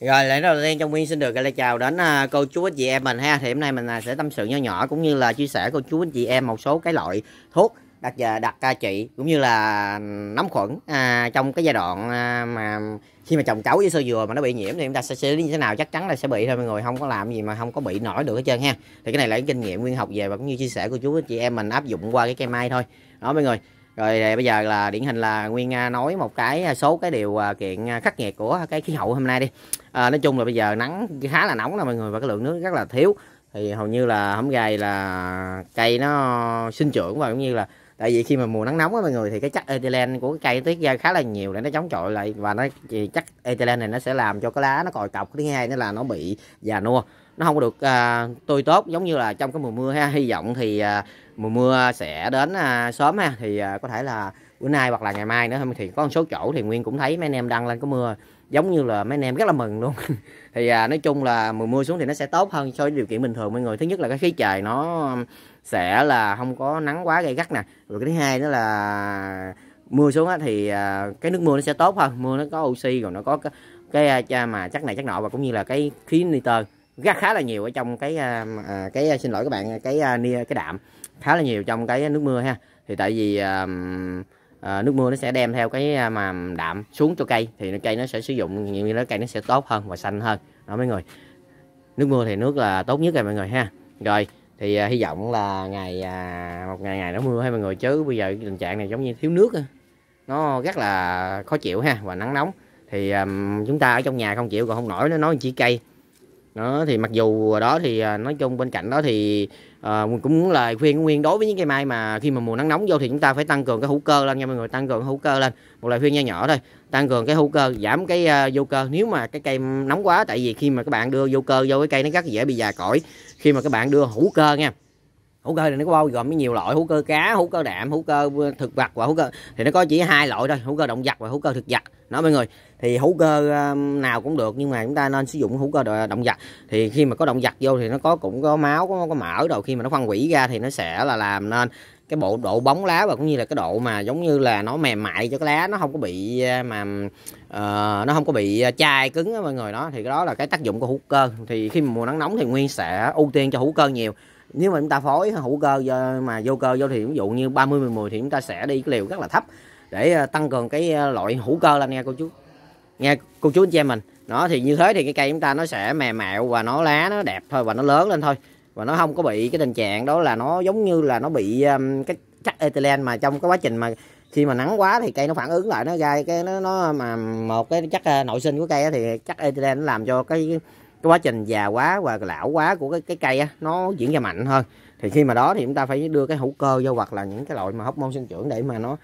Rồi lễ đầu tiên trong Nguyên xin được lời chào đến à, cô chú anh chị em mình ha Thì hôm nay mình à, sẽ tâm sự nhỏ nhỏ cũng như là chia sẻ cô chú anh chị em một số cái loại thuốc đặt à, đặt trị cũng như là nấm khuẩn à, trong cái giai đoạn mà khi mà trồng cháu với sơ dừa mà nó bị nhiễm thì chúng ta sẽ xử lý như thế nào chắc chắn là sẽ bị thôi mọi người không có làm gì mà không có bị nổi được hết trơn ha thì cái này là cái kinh nghiệm nguyên học về và cũng như chia sẻ cô chú anh chị em mình áp dụng qua cái cây mai thôi đó mọi người rồi bây giờ là điển hình là nguyên à, nói một cái à, số cái điều à, kiện khắc nghiệt của cái khí hậu hôm nay đi à, nói chung là bây giờ nắng khá là nóng nè mọi người và cái lượng nước rất là thiếu thì hầu như là hổng gài là cây nó sinh trưởng và cũng như là tại vì khi mà mùa nắng nóng á mọi người thì cái chất ethylene của cái cây tiết ra khá là nhiều để nó chống chọi lại và nó thì chất ethylene này nó sẽ làm cho cái lá nó còi cọc thứ hai nữa là nó bị già nua nó không có được à, tươi tốt giống như là trong cái mùa mưa ha hy vọng thì à, mùa mưa sẽ đến à, sớm ha thì à, có thể là bữa nay hoặc là ngày mai nữa thì có một số chỗ thì nguyên cũng thấy mấy anh em đăng lên có mưa giống như là mấy anh em rất là mừng luôn thì à, nói chung là mùa mưa xuống thì nó sẽ tốt hơn so với điều kiện bình thường mọi người thứ nhất là cái khí trời nó sẽ là không có nắng quá gay gắt nè rồi cái thứ hai đó là mưa xuống á, thì à, cái nước mưa nó sẽ tốt hơn mưa nó có oxy rồi nó có cái, cái à, mà chắc này chắc nọ và cũng như là cái khí nitơ ra khá là nhiều ở trong cái à, à cái à, xin lỗi các bạn cái à, nia cái đạm khá là nhiều trong cái nước mưa ha thì tại vì à, à, nước mưa nó sẽ đem theo cái mà đạm xuống cho cây thì cây nó sẽ sử dụng như nó cây nó sẽ tốt hơn và xanh hơn đó mấy người nước mưa thì nước là tốt nhất rồi mọi người ha rồi thì à, hy vọng là ngày à, một ngày ngày nó mưa hay mọi người chứ bây giờ tình trạng này giống như thiếu nước nó rất là khó chịu ha và nắng nóng thì um, chúng ta ở trong nhà không chịu còn không nổi nó nói chỉ cây đó thì mặc dù đó thì à, nói chung bên cạnh đó thì uh, cũng muốn lời khuyên của nguyên đối với những cây mai mà khi mà mùa nắng nóng vô thì chúng ta phải tăng cường cái hữu cơ lên nha mọi người tăng cường hữu cơ lên một lời khuyên nho nhỏ thôi tăng cường cái hữu cơ giảm cái uh, vô cơ nếu mà cái cây nóng quá tại vì khi mà các bạn đưa vô cơ vô cái cây nó rất dễ bị già cỗi khi mà các bạn đưa hữu cơ nha hữu cơ thì nó có bao gồm nhiều loại hữu cơ cá hữu cơ đạm hữu cơ thực vật và hữu cơ thì nó có chỉ hai loại thôi hữu cơ động vật và hữu cơ thực vật nói mọi người thì hữu cơ um, nào cũng được nhưng mà chúng ta nên sử dụng hữu cơ động vật thì khi mà có động vật vô thì nó có cũng có máu có, có mỡ rồi khi mà nó phân hủy ra thì nó sẽ là làm nên cái bộ độ bóng lá và cũng như là cái độ mà giống như là nó mềm mại cho cái lá nó không có bị um, mà uh, nó không có bị uh, chai cứng mọi người đó thì đó là cái tác dụng của hữu cơ thì khi mà mùa nắng nóng thì nguyên sẽ ưu tiên cho hữu cơ nhiều nếu mà chúng ta phối hữu cơ mà vô cơ vô thì ví dụ như 30 10 thì chúng ta sẽ đi cái liều rất là thấp để ờ, tăng cường cái ờ, loại hữu cơ lên nha cô chú nghe cô chú anh chị em mình nó thì như thế thì cái cây chúng ta nó sẽ mềm mại và nó lá nó đẹp thôi và nó lớn lên thôi và nó không có bị cái tình trạng đó là nó giống như là nó bị um, cái chất ethylene mà trong cái quá trình mà khi mà nắng quá thì cây nó phản ứng lại nó gai cái nó nó mà một cái chất à, nội sinh của cây thì chất ethylene nó làm cho cái, cái quá trình già quá và lão quá của cái cái cây á, nó diễn ra mạnh hơn thì khi mà đó thì chúng ta phải đưa cái hữu cơ vô hoặc là những cái loại mà hóc môn sinh trưởng để mà nó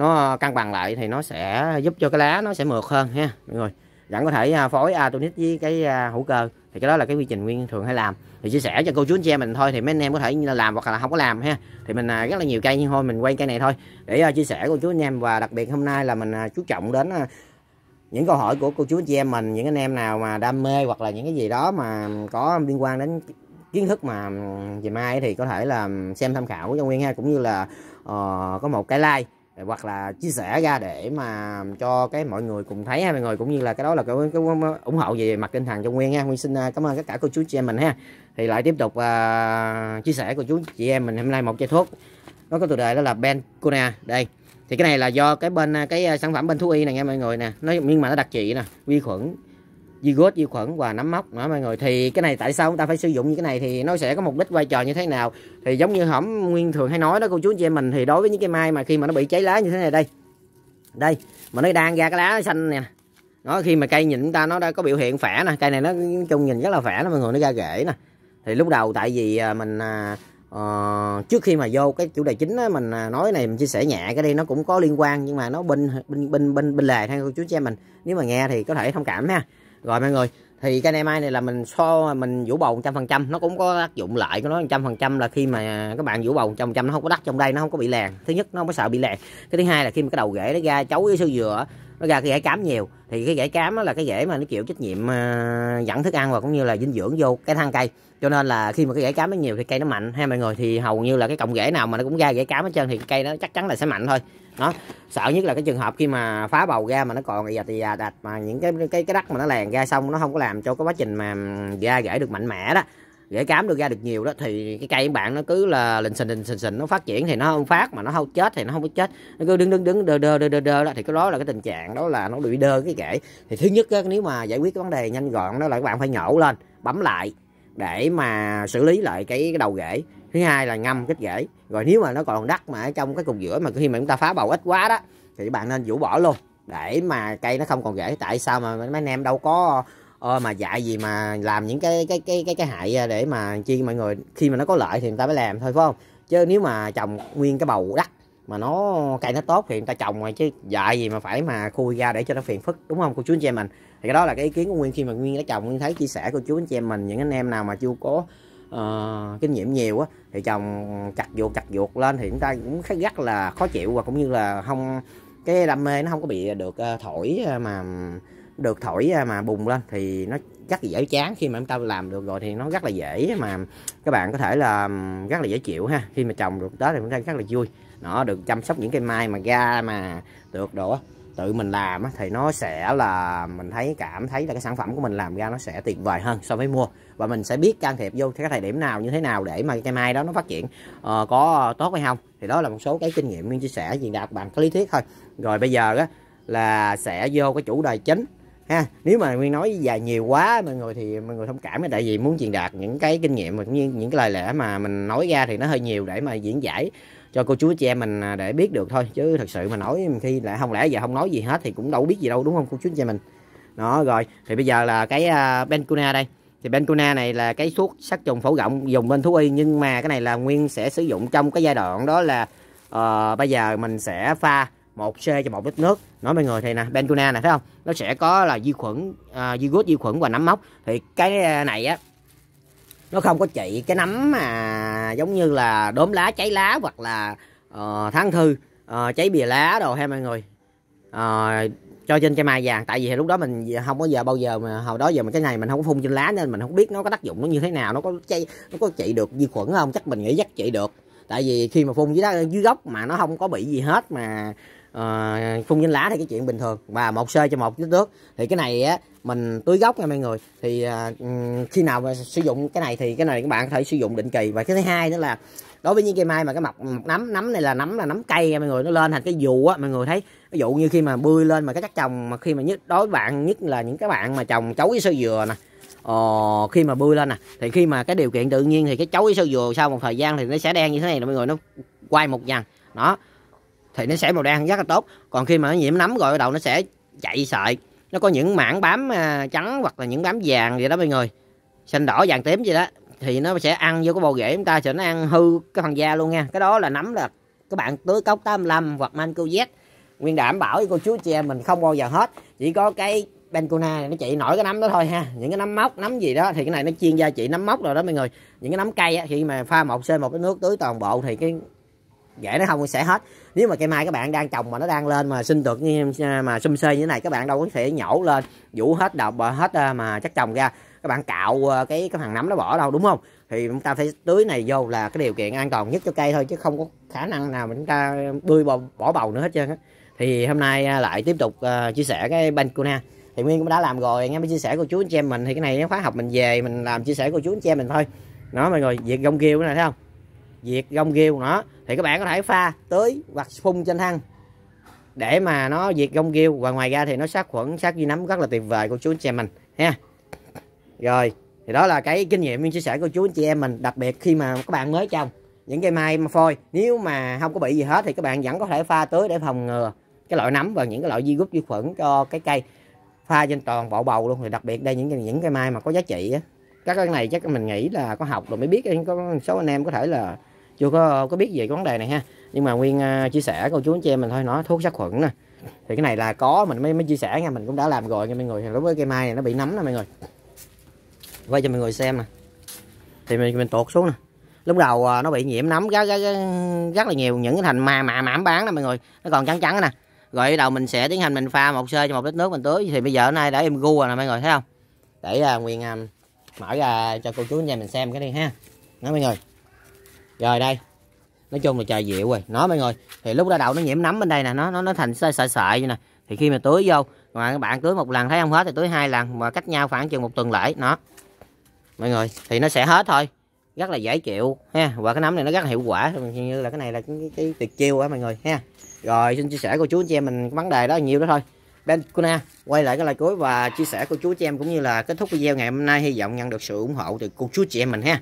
nó ờ, cân bằng lại thì nó sẽ giúp cho cái lá nó sẽ mượt hơn ha mọi người vẫn có thể à, phối atonic với cái à, hữu cơ thì cái đó là cái quy trình nguyên thường hay làm thì chia sẻ cho cô chú anh chị em mình thôi thì mấy anh em có thể làm hoặc là không có làm ha thì mình à, rất là nhiều cây nhưng thôi mình quay cây này thôi để chia sẻ cô chú anh em và đặc biệt hôm nay là mình chú trọng đến những câu hỏi của cô chú anh chị em mình những anh em nào mà đam mê hoặc là những cái gì đó mà có liên quan đến kiến thức mà về mai thì có thể là xem tham khảo cho nguyên ha cũng như là uh, có một cái like hoặc là chia sẻ ra để mà cho cái mọi người cùng thấy ha mọi người cũng như là cái đó là cái, cái, ủng hộ về mặt tinh thần cho nguyên nha nguyên xin à, cảm ơn tất cả cô chú chị em mình ha thì lại tiếp tục uh, chia sẻ cô chú chị em mình hôm nay một chai thuốc nó có tựa đề đó là ben Bencona đây thì cái này là do cái bên à, cái sản phẩm bên thú y này nghe mọi người nè nó nhưng mà nó đặc trị nè vi khuẩn vi virus vi khuẩn và nấm mốc nữa mọi người thì cái này tại sao chúng ta phải sử dụng như cái này thì nó sẽ có mục đích vai trò như thế nào thì giống như hỏng nguyên thường hay nói đó cô chú chị em mình thì đối với những cái mai mà khi mà nó bị cháy lá như thế này đây đây mà nó đang ra cái lá xanh nè nó khi mà cây nhìn chúng ta nó đã có biểu hiện phẻ nè cây này nó chung nhìn rất là phẻ đó mọi người nó ra rễ nè thì lúc đầu tại vì à, mình uh, trước khi mà vô cái chủ đề chính á, mình à, nói này mình chia sẻ nhẹ cái đây nó cũng có liên quan nhưng mà nó bên bên bên bên bên lề theo cô chú chị em mình nếu mà nghe thì có thể thông cảm ha rồi mọi người thì cái nem mai này là mình so mình vũ bầu 100% nó cũng có tác dụng lợi của nó 100% là khi mà các bạn vũ bầu 100% nó không có đắt trong đây nó không có bị làng thứ nhất nó không có sợ bị làng cái thứ hai là khi mà cái đầu rễ nó ra chấu với sơ dừa nó ra cái rễ cám nhiều thì cái rễ cám đó là cái rễ mà nó chịu trách nhiệm à, dẫn thức ăn và cũng như là dinh dưỡng vô cái thân cây cho nên là khi mà cái rễ cám nó nhiều thì cây nó mạnh hay mọi người thì hầu như là cái cọng rễ nào mà nó cũng ra rễ cám hết trơn thì cây nó chắc chắn là sẽ mạnh thôi nó sợ nhất là cái trường hợp khi mà phá bầu ra mà nó còn gà thì đặt mà những cái cái cái đất mà nó lèn ra xong nó không có làm cho cái quá trình mà ra rễ được mạnh mẽ đó rễ cám được ra được nhiều đó thì cái cây của bạn nó cứ là lình xình lình xình xình nó phát triển thì nó không phát mà nó không chết thì nó không có chết nó cứ đứng đứng đứng đơ đơ đơ đơ đơ đó thì cái đó là cái tình trạng đó là nó bị đơ cái rễ thì thứ nhất đó, nếu mà giải quyết cái vấn đề nhanh gọn đó là các bạn phải nhổ lên bấm lại để mà xử lý lại cái, đầu rễ thứ hai là ngâm kết rễ rồi nếu mà nó còn đắt mà ở trong cái cùng giữa mà khi mà chúng ta phá bầu ít quá đó thì bạn nên vũ bỏ luôn để mà cây nó không còn rễ tại sao mà mấy anh em đâu có ờ, mà dạy gì mà làm những cái cái cái cái cái hại à, để mà chi mọi người khi mà nó có lợi thì người ta mới làm thôi phải không chứ nếu mà trồng nguyên cái bầu đất mà nó cây nó tốt thì người ta trồng rồi chứ dạy gì mà phải mà khui ra để cho nó phiền phức đúng không cô chú anh chị em mình thì cái đó là cái ý kiến của nguyên khi mà nguyên đã trồng nguyên thấy chia sẻ cô chú anh chị em mình những anh em nào mà chưa có uh, kinh nghiệm nhiều á thì trồng chặt ruột chặt ruột lên thì chúng ta cũng khá gắt là khó chịu và cũng như là không cái đam mê nó không có bị được uh, thổi ờ, mà được thổi à, mà bùng lên thì nó rất là dễ chán khi mà chúng ta làm được rồi thì nó rất là dễ mà các bạn có thể là rất là dễ chịu ha khi mà trồng được đó thì chúng ta rất là vui nó được chăm sóc những cây mai mà ra mà được đồ tự mình làm thì nó sẽ là mình thấy cảm thấy là cái sản phẩm của mình làm ra nó sẽ tuyệt vời hơn so với mua và mình sẽ biết can thiệp vô cái thời điểm nào như thế nào để mà cây mai đó nó phát triển uh, có tốt hay không thì đó là một số cái kinh nghiệm nguyên chia sẻ gì đạt bạn cái lý thuyết thôi rồi bây giờ đó là sẽ vô cái chủ đề chính ha nếu mà nguyên nói dài nhiều quá mọi người thì mọi người thông cảm tại vì muốn truyền đạt những cái kinh nghiệm và những những cái lời lẽ mà mình nói ra thì nó hơi nhiều để mà diễn giải cho cô chú chị em mình à, để biết được thôi chứ thật sự mà nói khi lại không lẽ giờ không nói gì hết thì cũng đâu biết gì đâu đúng không cô chú chị em mình đó rồi thì bây giờ là cái uh, à, bencuna đây thì bencuna này là cái thuốc sát trùng phổ rộng dùng bên thú y nhưng mà cái này là nguyên sẽ sử dụng trong cái giai đoạn đó là uh, bây giờ mình sẽ pha một c cho một lít nước nói mọi người thì nè Bencuna này thấy không nó sẽ có là vi khuẩn à, uh, virus vi khuẩn và nấm mốc thì cái à, này á nó không có trị cái nấm mà giống như là đốm lá cháy lá hoặc là uh, tháng thư uh, cháy bìa lá đồ ha mọi người uh, cho trên cây mai vàng tại vì lúc đó mình không có giờ bao giờ mà hồi đó giờ mà cái này mình không có phun trên lá nên mình không biết nó có tác dụng nó như thế nào nó có chay nó có trị được vi khuẩn không chắc mình nghĩ chắc trị được tại vì khi mà phun dưới đó dưới gốc mà nó không có bị gì hết mà phun ờ, trên lá thì cái chuyện bình thường và một sơi cho một kích nước thì cái này á mình tưới gốc nha mọi người thì à, khi nào mà sử dụng cái này thì cái này các bạn có thể sử dụng định kỳ và cái thứ hai nữa là đối với những cây mai mà cái mọc nấm nấm này là nấm là nấm cây nha mọi người nó lên thành cái dù á mọi người thấy ví dụ như khi mà bươi lên mà cái chắc trồng mà khi mà nhất đối với bạn nhất là những các bạn mà trồng chấu với sơ dừa nè ờ, khi mà bươi lên nè thì khi mà cái điều kiện tự nhiên thì cái chấu với sơ dừa sau một thời gian thì nó sẽ đen như thế này nè mọi người nó quay một dàn đó thì nó sẽ màu đen rất là tốt còn khi mà nó nhiễm nấm rồi đầu nó sẽ chạy sợi nó có những mảng bám à, trắng hoặc là những bám vàng gì đó mọi người xanh đỏ vàng tím gì đó thì nó sẽ ăn vô cái bầu rễ chúng ta sẽ nó ăn hư cái phần da luôn nha cái đó là nấm là các bạn tưới cốc 85 hoặc manco z nguyên đảm bảo với cô chú chị em mình không bao giờ hết chỉ có cái Bencona này nó chỉ nổi cái nấm đó thôi ha những cái nấm mốc nấm gì đó thì cái này nó chiên ra chị nấm mốc rồi đó mọi người những cái nấm cây á, khi mà pha một c một cái nước tưới toàn bộ thì cái rễ nó không sẽ hết nếu mà cây mai các bạn đang trồng mà nó đang lên mà sinh được như mà xum xê như thế này các bạn đâu có thể nhổ lên vũ hết độc hết à, mà chắc trồng ra các bạn cạo à, cái cái thằng nấm nó bỏ đâu đúng không thì chúng ta phải tưới này vô là cái điều kiện an toàn nhất cho cây thôi chứ không có khả năng nào mà chúng ta bươi bầu, bỏ bầu nữa hết trơn á thì hôm nay à, lại tiếp tục chia sẻ cái cuna thì nguyên cũng đã làm rồi nghe mới chia sẻ cô chú anh chị em mình thì cái này khóa học mình về mình làm chia sẻ cô chú anh chị em mình thôi nói mọi người việc gông kêu này thấy không diệt gông ghêu nữa thì các bạn có thể pha tưới hoặc phun trên thân để mà nó diệt gông ghêu và ngoài ra thì nó sát khuẩn sát vi nấm rất là tuyệt vời của chú anh chị em mình ha rồi thì đó là cái kinh nghiệm chia sẻ của chú anh chị em mình đặc biệt khi mà các bạn mới trồng những cây mai mà phôi nếu mà không có bị gì hết thì các bạn vẫn có thể pha tưới để phòng ngừa cái loại nấm và những cái loại vi rút vi khuẩn cho cái cây pha trên toàn bộ bầu luôn thì đặc biệt đây những những cây mai mà có giá trị á các cái này chắc mình nghĩ là có học rồi mới biết có số anh em có thể là chưa có có biết về cái vấn đề này ha nhưng mà nguyên uh, chia sẻ cô chú anh chị em mình thôi nói thuốc sát khuẩn nè thì cái này là có mình mới mới chia sẻ nha mình cũng đã làm rồi nha mọi người lúc với cây mai này nó bị nấm nè mọi người quay cho mọi người xem nè thì mình mình tuột xuống nè lúc đầu uh, nó bị nhiễm nấm rất, rất, rất là nhiều những cái thành mà mà mảm bán nè mọi người nó còn trắng trắng nè rồi đầu mình sẽ tiến hành mình pha một sơ cho một lít nước mình tưới thì bây giờ nay đã em gu rồi nè mọi người thấy không để uh, nguyên uh, mở ra cho cô chú anh em mình xem cái đi ha đó mọi người rồi đây nói chung là trà dịu rồi nó mấy người thì lúc đã đậu nó nhiễm nấm bên đây nè nó nó nó thành sợi sợi sợi như nè thì khi mà tưới vô mà các bạn tưới một lần thấy không hết thì tưới hai lần mà cách nhau khoảng chừng một tuần lễ nó mọi người thì nó sẽ hết thôi rất là dễ chịu ha và cái nấm này nó rất là hiệu quả như là cái này là cái, cái tuyệt chiêu á mọi người ha rồi xin chia sẻ cô chú anh chị em mình vấn đề đó nhiều đó thôi Ben Kuna quay lại cái lời cuối và chia sẻ cô chú chị em cũng như là kết thúc video ngày hôm nay hy vọng nhận được sự ủng hộ từ cô chú chị em mình ha